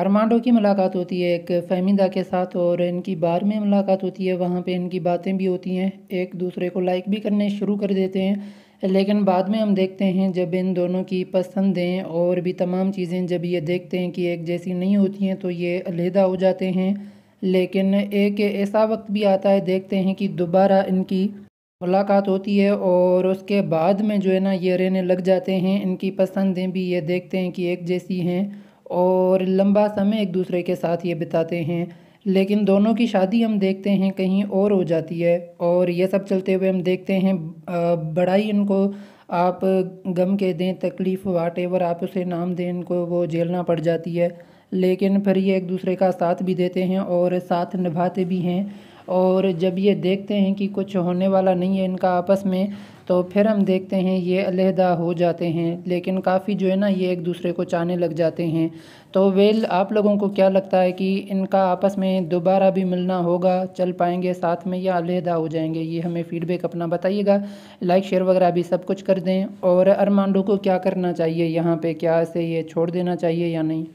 Armando की मुलाकात होती है एक फहमिंदा के साथ और इनकी बार में मुलाकात होती है वहाँ पे इनकी बातें भी होती हैं एक दूसरे को लाइक भी करने शुरू कर देते हैं लेकिन बाद में हम देखते हैं जब इन दोनों की पसंदें और भी तमाम चीज़ें जब ये देखते हैं कि एक जैसी नहीं होती हैं तो ये अलहदा हो जाते हैं लेकिन एक ऐसा वक्त भी आता है देखते हैं कि दोबारा इनकी मुलाकात होती है और उसके बाद में जो है ना ये रहने लग जाते हैं इनकी पसंदें भी ये देखते हैं कि एक जैसी हैं और लंबा समय एक दूसरे के साथ ये बिताते हैं लेकिन दोनों की शादी हम देखते हैं कहीं और हो जाती है और यह सब चलते हुए हम देखते हैं बड़ा ही इनको आप गम के दें तकलीफ़ वाट एवर आप उसे नाम दें इनको वो झेलना पड़ जाती है लेकिन फिर ये एक दूसरे का साथ भी देते हैं और साथ निभाते भी हैं और जब ये देखते हैं कि कुछ होने वाला नहीं है इनका आपस में तो फिर हम देखते हैं ये अलहदा हो जाते हैं लेकिन काफ़ी जो है ना ये एक दूसरे को चाहने लग जाते हैं तो वेल आप लोगों को क्या लगता है कि इनका आपस में दोबारा भी मिलना होगा चल पाएंगे साथ में या अलहदा हो जाएंगे ये हमें फ़ीडबैक अपना बताइएगा लाइक शेयर वगैरह भी सब कुछ कर दें और अरमांडो को क्या करना चाहिए यहाँ पर क्या से ये छोड़ देना चाहिए या नहीं